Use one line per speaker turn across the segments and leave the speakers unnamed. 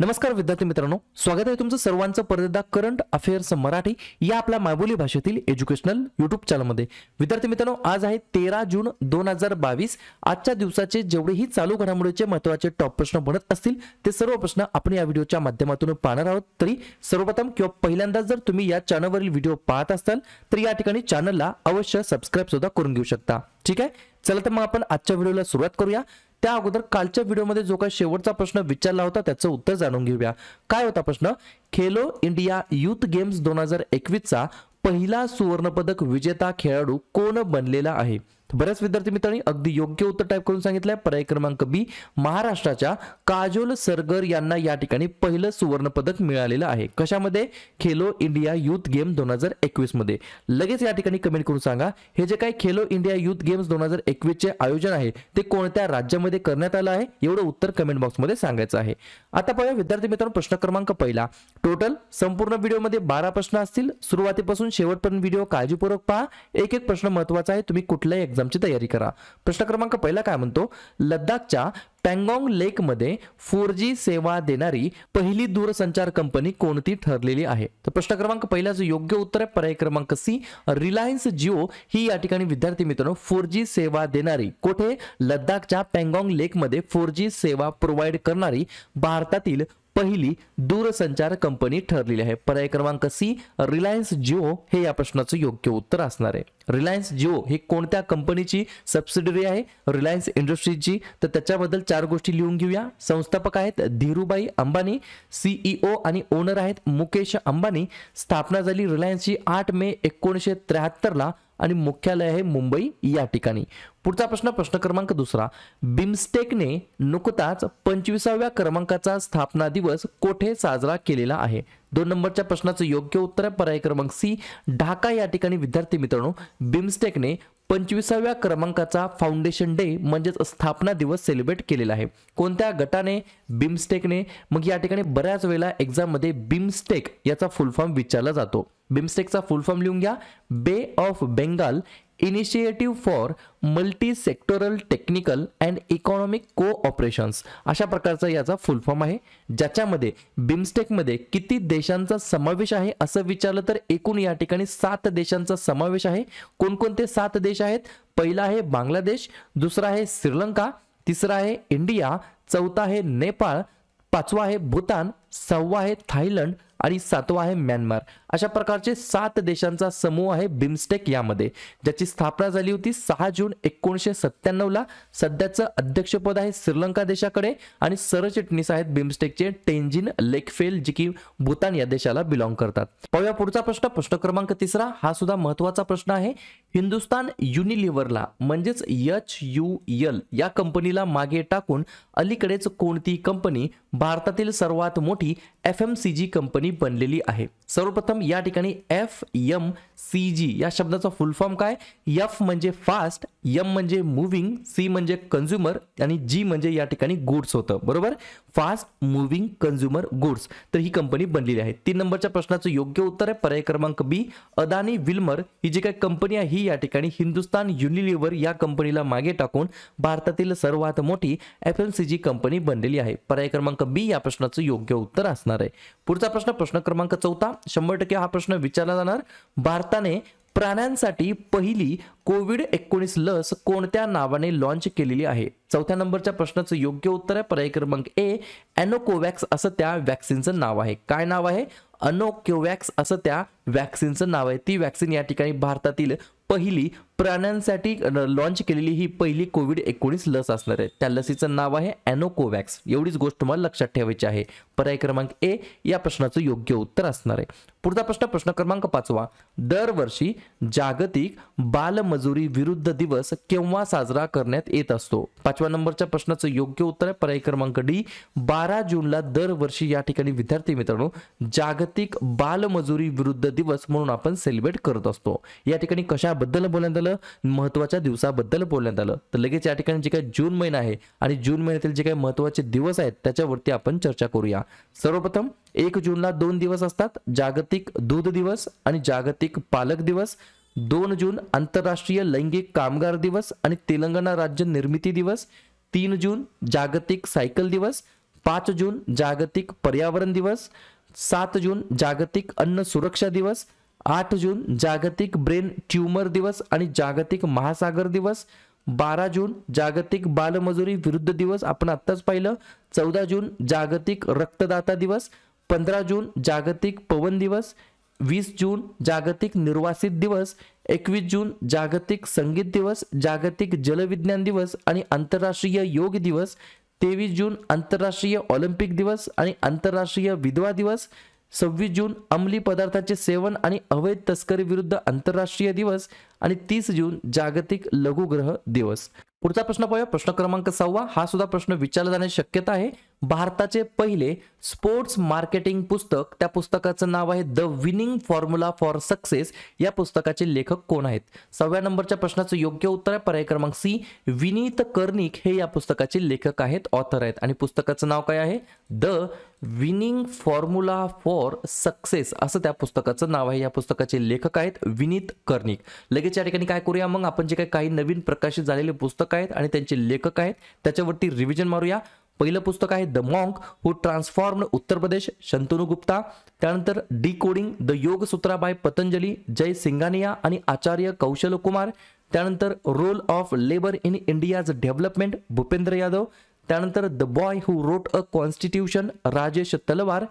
नमस्कार विद्यार्थी मित्रांनो स्वागत आहे तुमचं सर्वांचं एकदा करंट अफेअर्स मराठी या आपल्या मायबोली भाषेतील एज्युकेशनल युट्यूब चॅनलमध्ये विद्यार्थी मित्रांनो आज आहे तेरा जून दोन हजार बावीस आजच्या दिवसाचे जेवढेही चालू घडामोडीचे महत्वाचे टॉप प्रश्न बनत असतील ते सर्व प्रश्न आपण या व्हिडिओच्या माध्यमातून पाहणार आहोत तरी सर्वप्रथम किंवा पहिल्यांदाच जर तुम्ही या चॅनलवरील व्हिडिओ पाहत असाल तर या ठिकाणी चॅनलला अवश्य सबस्क्राईब सुद्धा करून घेऊ शकता ठीक आहे चला तर मग आपण आजच्या व्हिडिओला सुरुवात करूया त्या अगोदर कालच्या व्हिडिओमध्ये जो काही शेवटचा प्रश्न विचारला होता त्याचं उत्तर जाणून घेऊया काय होता प्रश्न खेलो इंडिया युथ गेम्स दोन हजार एकवीसचा पहिला सुवर्णपदक विजेता खेळाडू कोण बनलेला आहे बऱ्याच विद्यार्थी मित्रांनी अगदी योग्य उत्तर टाईप करून सांगितलंय पर्याय क्रमांक बी महाराष्ट्राच्या काजोल सरगर यांना या ठिकाणी पहिलं सुवर्ण पदक मिळालेलं आहे कशामध्ये खेलो इंडिया युथ गेम दोन हजार एकवीस मध्ये लगेच या ठिकाणी कमेंट करून सांगा हे जे काही खेलो इंडिया युथ गेम्स दोन हजार एकवीस चे आयोजन आहे ते कोणत्या राज्यामध्ये करण्यात आलं आहे एवढं उत्तर कमेंट बॉक्समध्ये सांगायचं आहे आता पाहूया विद्यार्थी मित्रांनो प्रश्न क्रमांक पहिला टोटल संपूर्ण व्हिडिओमध्ये बारा प्रश्न असतील सुरुवातीपासून शेवटपर्यंत व्हिडिओ काळजीपूर्वक पहा एक एक प्रश्न महत्वाचा आहे तुम्ही कुठल्याही एक्झाम एक्झामची तयारी करा प्रश्न क्रमांक पहिला काय म्हणतो लद्दाखच्या पँगॉंग लेकमध्ये फोर जी सेवा देणारी पहिली दूरसंचार कंपनी कोणती ठरलेली आहे तर प्रश्न क्रमांक पहिल्याचं योग्य उत्तर आहे पर्याय क्रमांक सी रिलायन्स जिओ ही या ठिकाणी विद्यार्थी मित्रांनो फोर जी सेवा देणारी कोठे लद्दाखच्या पँगॉंग लेकमध्ये फोर जी सेवा प्रोव्हाइड करणारी भारतातील पहिली दूरसंचार कंपनी ठरलेली आहे पर्याय क्रमांक सी रिलायन्स जिओ हे या प्रश्नाचं योग्य उत्तर असणार आहे रिलायन्स जिओ ही कोणत्या कंपनीची सबसिडरी आहे रिलायन्स इंडस्ट्रीजची तर त्याच्याबद्दल चार गोष्टी लिहून घेऊया संस्थापक आहेत धीरूबाई अंबानी सीईओ e आणि ओनर आहेत मुकेश अंबानी स्थापना झाली रिलायन्सची आठ मे एकोणीसशे त्र्याहत्तरला ला आणि मुख्यालय आहे मुंबई या ठिकाणी पुढचा प्रश्न प्रश्न क्रमांक दुसरा बिमस्टेकने नुकताच पंचवीसाव्या क्रमांकाचा स्थापना दिवस कोठे साजरा केलेला आहे दोन नंबरच्या प्रश्नाचं योग्य उत्तर आहे पर्याय क्रमांक सी ढाका या ठिकाणी विद्यार्थी मित्रांनो बिमस्टेकने पंचवीसाव्या क्रमांकाचा फाउंडेशन डे म्हणजेच स्थापना दिवस सेलिब्रेट केलेला आहे कोणत्या गटाने बिमस्टेकने मग या ठिकाणी बऱ्याच वेळेला एक्झाममध्ये बिमस्टेक याचा फुल फॉर्म विचारला जातो बिमस्टेकचा फुल फॉर्म लिहून घ्या bay of Bengal initiative for multi sectoral technical and economic cooperations अशा प्रकारचा याचा फुल फॉर्म आहे ज्याच्यामध्ये बिमस्टेकमध्ये किती देशांचा समावेश आहे असं विचारलं तर एकूण या ठिकाणी सात देशांचा समावेश आहे कोणकोणते सात देश आहेत पहिला आहे बांगलादेश दुसरा आहे श्रीलंका तिसरा आहे इंडिया चौथा आहे नेपाळ पाचवा आहे भूतान सहावा आहे थायलंड आणि सातवा आहे म्यानमार अशा प्रकारचे सात देशांचा समूह आहे बिमस्टेक यामध्ये ज्याची स्थापना झाली होती सहा जून एकोणीसशे सत्त्याण्णवला सध्याचं अध्यक्षपद आहे श्रीलंका देशाकडे आणि सरचिटणीस आहेत बिमस्टेकचे टेंजिन लेकफेल जी की भूतान या देशाला बिलॉंग करतात पाहूया पुढचा प्रश्न प्रश्न क्रमांक तिसरा हा सुद्धा महत्वाचा प्रश्न आहे हिंदुस्तान युनिलिव्हरला म्हणजेच एच यू एल या कंपनीला मागे टाकून अलीकडेच कोणती कंपनी भारतातील सर्वात मोठी F M C G company company बनलेली आहे सर्वप्रथम या ठिकाणी एफ एम सी जी या शब्दाचा फुल फॉर्म काय एफ म्हणजे फास्ट एम म्हणजे मूव्हिंग सी म्हणजे कन्झ्युमर आणि जी म्हणजे या ठिकाणी गुड्स होतं बरोबर फास्ट मूव्हिंग कन्झ्युमर गुड्स तर ही कंपनी बनलेली आहे तीन नंबरच्या प्रश्नाचं योग्य उत्तर आहे पर्याय क्रमांक बी अदानी विल्मर ही जी काही कंपनी आहे ही या ठिकाणी हिंदुस्तान युनिलिव्हर या कंपनीला मागे टाकून भारतातील सर्वात मोठी F M C G company बनलेली आहे पर्याय क्रमांक बी या प्रश्नाचं योग्य उत्तर असणार आहे पुढचा प्रश्न प्रश्न क्रमांक चौथा शंभर टक्के हा प्रश्न विचारला जाणार भारताने प्राण्यांसाठी पहिली कोविड एकोणीस लस कोणत्या नावाने लॉन्च केलेली आहे चौथ्या नंबरच्या प्रश्नाचं योग्य उत्तर आहे पर्याय क्रमांक ए अॅनोकोवॅक्स असं त्या वॅक्सिनचं नाव आहे काय नाव आहे अनोकोवॅक्स असं त्या वॅक्सिनचं नाव आहे ती वॅक्सिन या ठिकाणी भारतातील पहिली प्राण्यांसाठी लॉन्च केलेली ही पहिली कोविड एकोणीस लस असणार आहे त्या लसीचं नाव आहे ॲनोकोवॅक्स एवढीच गोष्ट तुम्हाला लक्षात ठेवायची आहे पर्याय क्रमांक ए या प्रश्नाचं योग्य उत्तर असणार आहे पुढचा प्रश्न प्रश्न क्रमांक पाचवा दरवर्षी जागतिक बालमजुरी विरुद्ध दिवस केव्हा साजरा करण्यात येत असतो पाचव्या नंबरच्या प्रश्नाचं योग्य उत्तर आहे पर्याय क्रमांक डी बारा जूनला दरवर्षी या ठिकाणी विद्यार्थी मित्रांनो जागतिक बालमजुरी विरुद्ध दिवस म्हणून आपण सेलिब्रेट करत असतो या ठिकाणी कशा बद्दल बोलण्यात आलं महत्त्वाच्या दिवसाबद्दल बोलण्यात आलं तर लगेच या ठिकाणी जे काही जून महिना आहे आणि जून महिन्यातील जे काही महत्त्वाचे दिवस आहेत त्याच्यावरती आपण चर्चा करूया सर्वप्रथम एक जूनला दोन दिवस असतात जागतिक दूध दिवस आणि जागतिक पालक दिवस दोन जून आंतरराष्ट्रीय लैंगिक कामगार दिवस आणि तेलंगणा राज्य निर्मिती दिवस तीन जून जागतिक सायकल दिवस पाच जून जागतिक पर्यावरण दिवस सात जून जागतिक अन्न सुरक्षा दिवस आठ जून जागतिक ब्रेन ट्यूमर दिवस आणि जागतिक महासागर दिवस बारा जून जागतिक बालमजुरी विरुद्ध दिवस आपण आत्ताच पाहिलं चौदा जून जागतिक रक्तदाता दिवस पंधरा जून जागतिक पवन दिवस वीस जून जागतिक निर्वासित दिवस एकवीस जून जागतिक संगीत दिवस जागतिक जलविज्ञान दिवस आणि आंतरराष्ट्रीय योग दिवस तेवीस जून आंतरराष्ट्रीय ऑलिम्पिक दिवस आणि आंतरराष्ट्रीय विधवा दिवस सव्वीस जून अंमली पदार्थाचे सेवन आणि अवैध तस्करी विरुद्ध आंतरराष्ट्रीय दिवस आणि तीस जून जागतिक लघुग्रह दिवस पुढचा प्रश्न पाहूया प्रश्न क्रमांक सव्वा हा सुद्धा प्रश्न विचारला जाण्याची शक्यता आहे भारताचे पहिले स्पोर्ट्स मार्केटिंग पुस्तक त्या पुस्तकाचं नाव आहे the winning formula for success या पुस्तकाचे लेखक कोण आहेत सहाव्या नंबरच्या प्रश्नाचं योग्य उत्तर आहे पर्याय क्रमांक सी विनीत कर्णिक हे या पुस्तकाचे लेखक आहेत ऑथर आहेत आणि पुस्तकाचं नाव काय आहे the winning formula for success असं त्या पुस्तकाचं नाव आहे या पुस्तकाचे लेखक आहेत विनीत कर्णिक लगेच या ठिकाणी काय करूया मग आपण जे काही काही नवीन प्रकाशित झालेले पुस्तक आहेत आणि त्यांचे लेखक आहेत त्याच्यावरती रिव्हिजन मारूया पहिलं पुस्तक आहे द मॉन्क हू ट्रान्सफॉर्म उत्तर प्रदेश शंतनु गुप्ता त्यानंतर डी कोडिंग द योग सूत्रा बाय पतंजली जय सिंगानिया आणि आचार्य कौशल कुमार त्यानंतर role of labour in India's development Bhupender Yadav त्यानंतर the boy who wrote a constitution Rajesh Talwar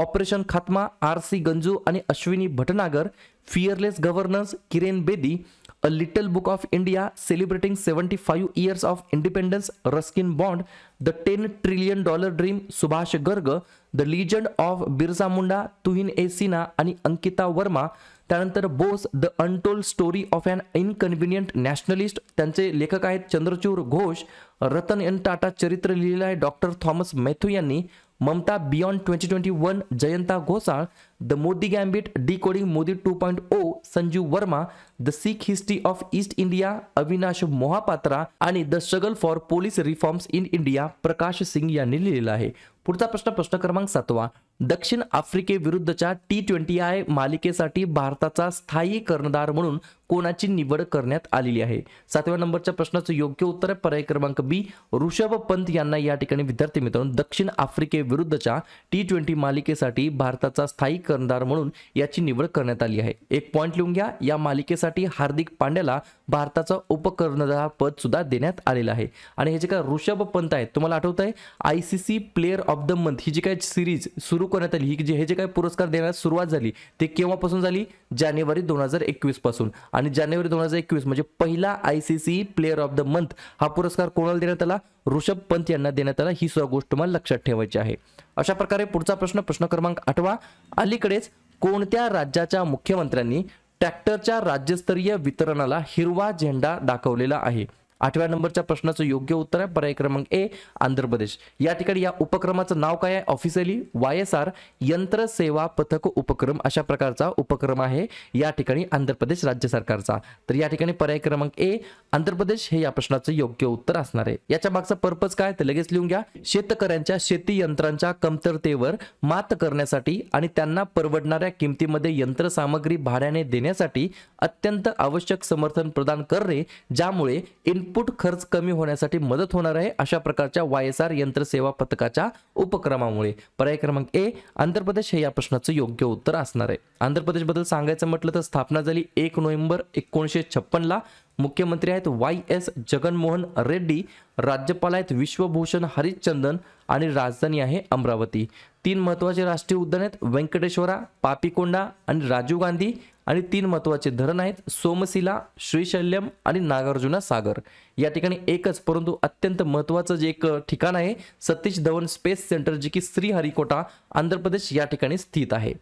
operation Khatma R C Ganju आणि Ashwini Bhatnagar fearless governance Kiran Bedi a little book of India celebrating seventy five years of independence Ruskin Bond the ten trillion dollar dream Subhash Garg the legend of Birsa Munda Tuhin A Sinha आणि अंकिता वर्मा त्यानंतर Bose the untold story of an inconvenient nationalist त्यांचे लेखक आहेत Chandrachur Ghose Ratan N Tata चरित्र लिहिलेलं आहे doctor Thomas Mathew यांनी Mamata beyond twenty twenty one Jayanta Ghosal the Modi gambit decoding Modi two point O Sanjeev Verma the Sikh history of East India Avinash Mohapatra आणि the struggle for police reforms in India Prakash Singh यांनी लिहिलेला आहे पुढचा प्रश्न प्रश्न क्रमांक सातवा दक्षिण आफ्रिकेविरुद्धच्या टी ट्वेंटी आय मालिकेसाठी भारताचा स्थायी कर्णधार म्हणून कोणाची निवड करण्यात आलेली आहे सातव्या नंबरच्या प्रश्नाचं योग्य उत्तर आहे पर्याय क्रमांक बी ऋषभ पंत यांना या ठिकाणी विद्यार्थी मित्रांनो दक्षिण आफ्रिकेविरुद्धच्या टी ट्वेंटी मालिकेसाठी भारताचा स्थायी कर्णधार म्हणून याची निवड करण्यात आली आहे एक पॉईंट लिहून घ्या या मालिकेसाठी हार्दिक पांड्याला भारताचा उपकर्णधार पद सुद्धा देण्यात आलेला आहे आणि हे जे काय ऋषभ पंत आहेत तुम्हाला आठवत आहे I C C player of the month ही जी काय सिरीज सुरू करण्यात आली ही हे जे काय पुरस्कार देण्यास सुरुवात झाली ते केव्हापासून झाली जानेवारी दोन हजार एकवीस पासून आणि जानेवारी दोन हजार एकवीस म्हणजे पहिला I C C player of the month हा पुरस्कार कोणाला देण्यात आला ऋषभ पंत यांना देण्यात आला ही सुद्धा गोष्ट तुम्हाला लक्षात ठेवायची आहे अशा प्रकारे पुढचा प्रश्न प्रश्न क्रमांक आठवा अलीकडेच कोणत्या राज्याच्या मुख्यमंत्र्यांनी ट्रॅक्टरच्या राज्यस्तरीय वितरणाला हिरवा झेंडा दाखवलेला आहे आठव्या नंबरच्या प्रश्नाचं योग्य उत्तर आहे पर्याय क्रमांक ए आंध्र प्रदेश या ठिकाणी या उपक्रमाचं नाव काय आहे ऑफिशियली वाय एस आर यंत्र सेवा पथक उपक्रम अशा प्रकारचा उपक्रम आहे या ठिकाणी आंध्र प्रदेश राज्य सरकारचा तर या ठिकाणी पर्याय क्रमांक ए आंध्र प्रदेश हे या प्रश्नाचं योग्य उत्तर असणार आहे याच्या मागचा पर्पज काय तर लगेच लिहून घ्या शेतकऱ्यांच्या शेती यंत्रांच्या कमतरतेवर मात करण्यासाठी आणि त्यांना परवडणाऱ्या किमतीमध्ये यंत्रसामग्री भाड्याने देण्यासाठी अत्यंत आवश्यक समर्थन प्रदान करणे ज्यामुळे इन इनपुट खर्च कमी होण्यासाठी मदत होणार आहे अशा प्रकारच्या वाय एस आर यंत्रसेवा पथकाच्या उपक्रमामुळे पर्याय क्रमांक ए आंध्र प्रदेश हे या प्रश्नाचं योग्य उत्तर असणार आहे आंध्र प्रदेशबद्दल सांगायचं म्हटलं तर स्थापना झाली एक नोव्हेंबर एकोणीसशे छप्पनला मुख्यमंत्री आहेत वाय एस जगनमोहन रेड्डी राज्यपाल आहेत विश्वभूषण हरिश्चंदन आणि राजधानी आहे अमरावती तीन महत्त्वाचे राष्ट्रीय उद्यान आहेत व्यंकटेश्वरा पापीकोंडा आणि राजीव गांधी आणि तीन महत्त्वाचे धरण आहेत सोमशिला श्रीशल्यम आणि नागार्जुना सागर या ठिकाणी एकच परंतु अत्यंत महत्त्वाचं जे एक ठिकाण आहे सतीश धवन स्पेस सेंटर जे की श्रीहरिकोटा आंध्र प्रदेश या ठिकाणी स्थित आहे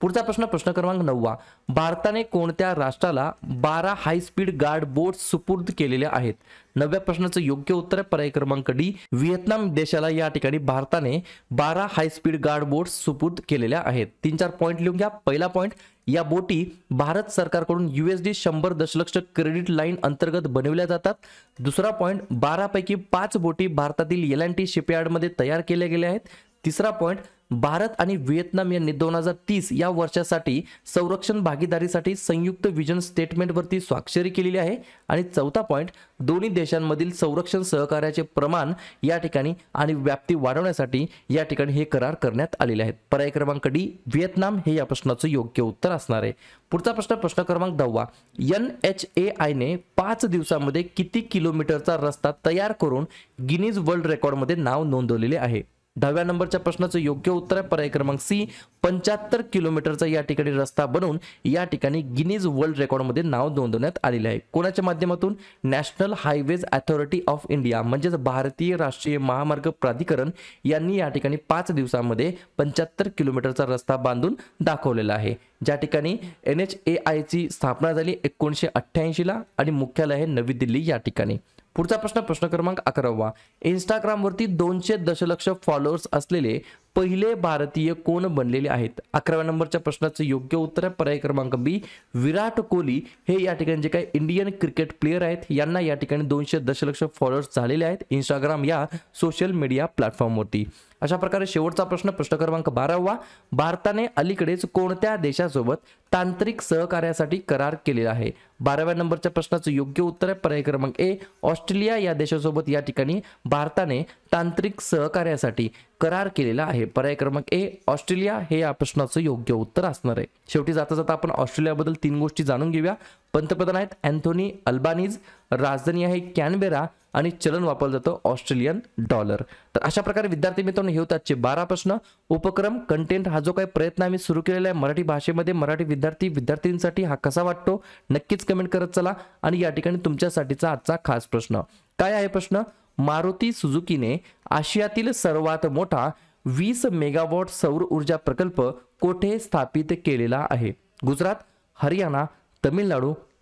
पुढचा प्रश्न प्रश्न क्रमांक नववा भारताने कोणत्या राष्ट्राला बारा हायस्पीड गार्ड बोट सुपूर्द केलेल्या आहेत नव्या प्रश्नाचं योग्य उत्तर आहे पर्याय क्रमांक डी व्हिएतनाम देशाला या ठिकाणी भारताने बारा हायस्पीड गार्ड बोट सुपूर्द केलेल्या आहेत तीन चार पॉईंट लिहून घ्या पहिला पॉईंट या बोटी भारत सरकारकडून यू एस डी शंभर दशलक्ष क्रेडिट लाईन अंतर्गत बनवल्या जातात दुसरा पॉईंट बारापैकी पाच बोटी भारतातील एल अँड टी शिपयार्डमध्ये तयार केल्या गेल्या आहेत तिसरा पॉईंट भारत आणि व्हिएतनाम यांनी दोन हजार तीस या वर्षासाठी संरक्षण भागीदारीसाठी संयुक्त विजन स्टेटमेंटवरती स्वाक्षरी केलेली आहे आणि चौथा पॉईंट दोन्ही देशांमधील संरक्षण सहकार्याचे प्रमाण या ठिकाणी आणि व्याप्ती वाढवण्यासाठी या ठिकाणी हे करार करण्यात आलेले आहेत पर्याय क्रमांक डी व्हिएतनाम हे या प्रश्नाचं योग्य उत्तर असणार आहे पुढचा प्रश्न प्रश्न क्रमांक दहावा एन एच ए आयने पाच दिवसामध्ये किती किलोमीटरचा रस्ता तयार करून गिनीज वर्ल्ड रेकॉर्डमध्ये नाव नोंदवलेले आहे दहाव्या नंबरच्या प्रश्नाचं योग्य उत्तर आहे पर्याय क्रमांक सी पंच्याहत्तर किलोमीटरचा या ठिकाणी रस्ता बनवून या ठिकाणी गिनीज वर्ल्ड रेकॉर्डमध्ये नाव नोंदवण्यात आलेले आहे कोणाच्या माध्यमातून National Highways Authority of India म्हणजेच भारतीय राष्ट्रीय महामार्ग प्राधिकरण यांनी या ठिकाणी पाच दिवसांमध्ये पंच्याहत्तर किलोमीटरचा रस्ता बांधून दाखवलेला आहे ज्या ठिकाणी एन एच ए आयची स्थापना झाली एकोणीसशे अठ्ठ्याऐंशीला आणि मुख्यालय आहे नवी दिल्ली या ठिकाणी पुढचा प्रश्न प्रश्न क्रमांक अकरावा इंस्टाग्रामवरती दोनशे दशलक्ष फॉलोअर्स असलेले पहिले भारतीय कोण बनलेले आहेत अकराव्या नंबरच्या प्रश्नाचं योग्य उत्तर आहे पर्याय क्रमांक बी विराट कोहली हे या ठिकाणी जे काही इंडियन क्रिकेट प्लेयर आहेत यांना या ठिकाणी दोनशे दशलक्ष फॉलोअर्स झालेले आहेत इंस्टाग्राम या सोशल मीडिया प्लॅटफॉर्मवरती अशा प्रकारे शेवटचा प्रश्न प्रश्न क्रमांक बारावा भारताने अलीकडेच कोणत्या देशासोबत तांत्रिक सहकार्यासाठी करार केलेला आहे बाराव्या नंबरच्या प्रश्नाचं योग्य उत्तर आहे पर्याय क्रमांक ए ऑस्ट्रेलिया या देशासोबत या ठिकाणी भारताने तांत्रिक सहकार्यासाठी करार केलेला आहे पर्याय क्रमांक ए ऑस्ट्रेलिया हे या प्रश्नाचं योग्य उत्तर असणार आहे शेवटी जाता जाता आपण ऑस्ट्रेलियाबद्दल तीन गोष्टी जाणून घेऊया पंतप्रधान आहेत अँथोनी अल्बानीज राजधानी आहे कॅनबेरा आणि चलन वापरलं जातं ऑस्ट्रेलियन डॉलर तर अशा प्रकारे विद्यार्थी मित्रांनो हे होते आजचे बारा प्रश्न उपक्रम कंटेंट हा जो काही प्रयत्न आम्ही सुरू केलेला आहे मराठी भाषेमध्ये मराठी विद्यार्थी विद्यार्थींसाठी हा कसा वाटतो नक्कीच कमेंट करत चला आणि या ठिकाणी तुमच्यासाठीचा आजचा खास प्रश्न काय आहे प्रश्न मारुती सुझुकीने आशियातील सर्वात मोठा वीस मेगावॉट सौर ऊर्जा प्रकल्प कोठे स्थापित केलेला आहे गुजरात हरियाणा तमिळनाडू